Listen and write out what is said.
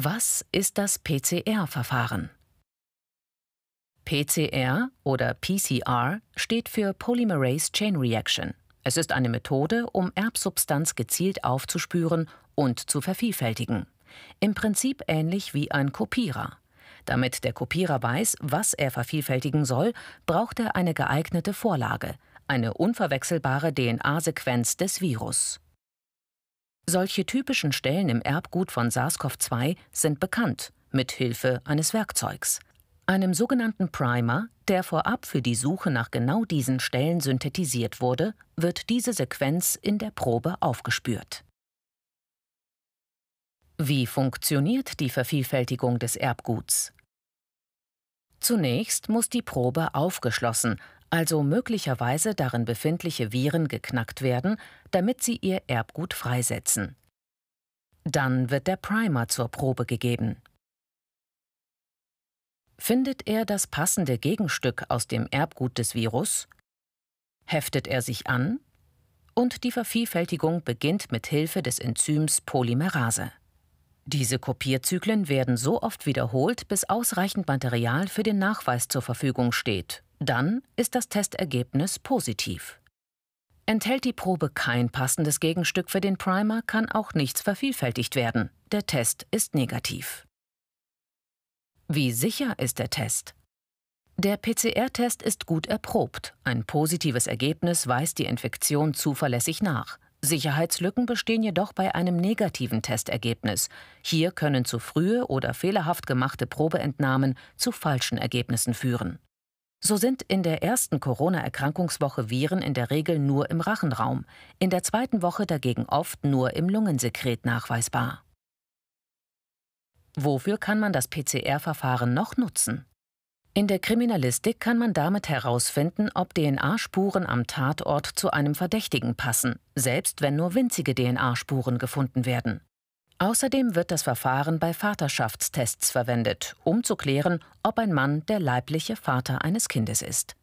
Was ist das PCR-Verfahren? PCR oder PCR steht für Polymerase Chain Reaction. Es ist eine Methode, um Erbsubstanz gezielt aufzuspüren und zu vervielfältigen. Im Prinzip ähnlich wie ein Kopierer. Damit der Kopierer weiß, was er vervielfältigen soll, braucht er eine geeignete Vorlage, eine unverwechselbare DNA-Sequenz des Virus. Solche typischen Stellen im Erbgut von SARS-CoV-2 sind bekannt, mit Hilfe eines Werkzeugs, einem sogenannten Primer, der vorab für die Suche nach genau diesen Stellen synthetisiert wurde, wird diese Sequenz in der Probe aufgespürt. Wie funktioniert die Vervielfältigung des Erbguts? Zunächst muss die Probe aufgeschlossen, also möglicherweise darin befindliche Viren geknackt werden, damit sie ihr Erbgut freisetzen. Dann wird der Primer zur Probe gegeben. Findet er das passende Gegenstück aus dem Erbgut des Virus? Heftet er sich an? Und die Vervielfältigung beginnt mit Hilfe des Enzyms Polymerase. Diese Kopierzyklen werden so oft wiederholt, bis ausreichend Material für den Nachweis zur Verfügung steht dann ist das Testergebnis positiv. Enthält die Probe kein passendes Gegenstück für den Primer, kann auch nichts vervielfältigt werden. Der Test ist negativ. Wie sicher ist der Test? Der PCR-Test ist gut erprobt. Ein positives Ergebnis weist die Infektion zuverlässig nach. Sicherheitslücken bestehen jedoch bei einem negativen Testergebnis. Hier können zu frühe oder fehlerhaft gemachte Probeentnahmen zu falschen Ergebnissen führen. So sind in der ersten Corona-Erkrankungswoche Viren in der Regel nur im Rachenraum, in der zweiten Woche dagegen oft nur im Lungensekret nachweisbar. Wofür kann man das PCR-Verfahren noch nutzen? In der Kriminalistik kann man damit herausfinden, ob DNA-Spuren am Tatort zu einem Verdächtigen passen, selbst wenn nur winzige DNA-Spuren gefunden werden. Außerdem wird das Verfahren bei Vaterschaftstests verwendet, um zu klären, ob ein Mann der leibliche Vater eines Kindes ist